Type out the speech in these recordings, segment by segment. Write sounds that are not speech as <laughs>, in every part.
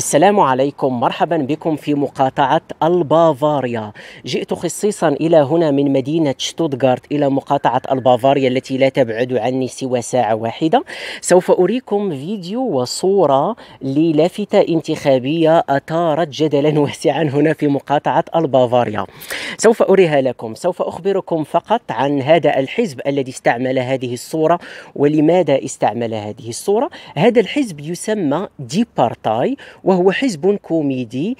السلام عليكم مرحبا بكم في مقاطعة البافاريا جئت خصيصا إلى هنا من مدينة شتوتغارت إلى مقاطعة البافاريا التي لا تبعد عني سوى ساعة واحدة سوف أريكم فيديو وصورة للافتة انتخابية أثارت جدلا واسعا هنا في مقاطعة البافاريا سوف أريها لكم سوف أخبركم فقط عن هذا الحزب الذي استعمل هذه الصورة ولماذا استعمل هذه الصورة هذا الحزب يسمى ديبارتاي وهو حزب كوميدي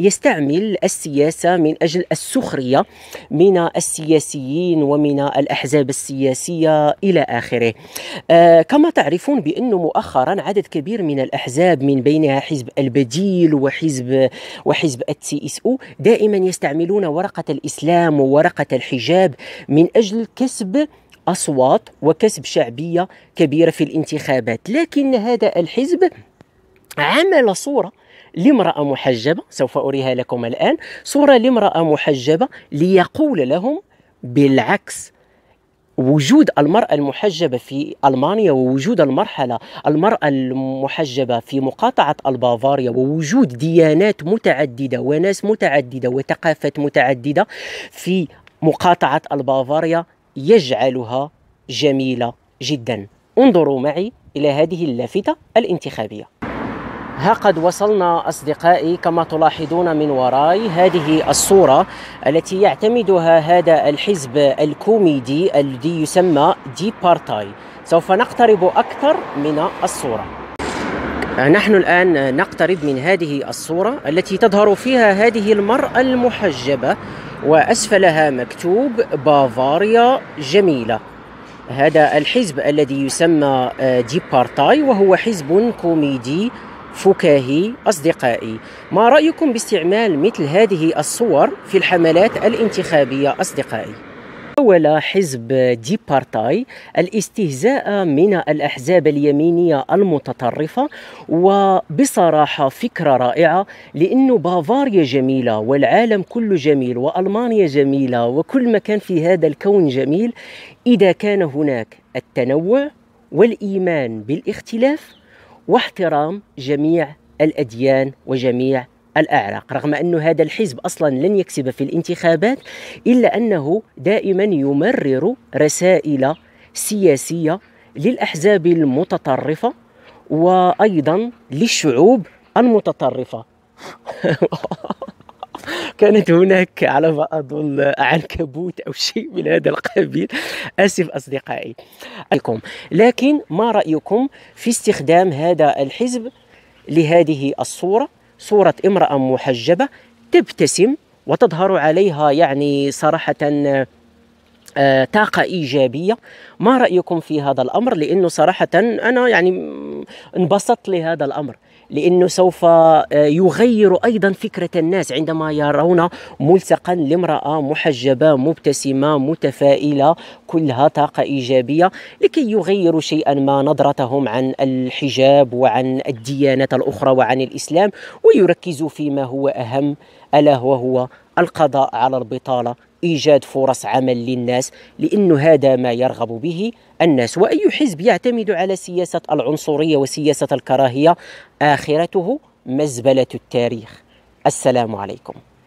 يستعمل السياسة من أجل السخرية من السياسيين ومن الأحزاب السياسية إلى آخره آه، كما تعرفون بأنه مؤخرا عدد كبير من الأحزاب من بينها حزب البديل وحزب وحزب التي اس او دائما يستعملون ورقة الإسلام وورقة الحجاب من أجل كسب أصوات وكسب شعبية كبيرة في الانتخابات لكن هذا الحزب عمل صورة لامرأة محجبة سوف أريها لكم الآن صورة لامرأة محجبة ليقول لهم بالعكس وجود المرأة المحجبة في ألمانيا ووجود المرحلة المرأة المحجبة في مقاطعة البافاريا ووجود ديانات متعددة وناس متعددة وثقافات متعددة في مقاطعة البافاريا يجعلها جميلة جدا انظروا معي إلى هذه اللافتة الانتخابية ها قد وصلنا أصدقائي كما تلاحظون من وراي هذه الصورة التي يعتمدها هذا الحزب الكوميدي الذي يسمى دي بارتاي سوف نقترب أكثر من الصورة نحن الآن نقترب من هذه الصورة التي تظهر فيها هذه المرأة المحجبة وأسفلها مكتوب بافاريا جميلة هذا الحزب الذي يسمى دي بارتاي وهو حزب كوميدي فكاهي أصدقائي ما رأيكم باستعمال مثل هذه الصور في الحملات الانتخابية أصدقائي؟ حول حزب دي بارتاي الاستهزاء من الأحزاب اليمينية المتطرفة وبصراحة فكرة رائعة لأن بافاريا جميلة والعالم كله جميل وألمانيا جميلة وكل مكان في هذا الكون جميل إذا كان هناك التنوع والإيمان بالاختلاف واحترام جميع الأديان وجميع الأعراق رغم أن هذا الحزب أصلا لن يكسب في الانتخابات إلا أنه دائما يمرر رسائل سياسية للأحزاب المتطرفة وأيضا للشعوب المتطرفة <laughs> كانت هناك على ما اظن عنكبوت او شيء من هذا القبيل اسف اصدقائي لكن ما رايكم في استخدام هذا الحزب لهذه الصوره صوره امراه محجبه تبتسم وتظهر عليها يعني صراحه آه، طاقة إيجابية ما رأيكم في هذا الأمر لأنه صراحة أنا يعني انبسطت لهذا الامر لانه سوف آه، يغير ايضا فكره الناس عندما يرون ملصقا لامراه محجبه مبتسمه متفائله كلها طاقه ايجابيه لكي يغيروا شيئا ما نظرتهم عن الحجاب وعن الديانات الاخرى وعن الاسلام ويركزوا فيما هو اهم الا وهو القضاء على البطاله ايجاد فرص عمل للناس لانه هذا ما يرغب به الناس واي حزب يعتمد على سياسه العنصريه وسياسه الكراهيه اخرته مزبله التاريخ السلام عليكم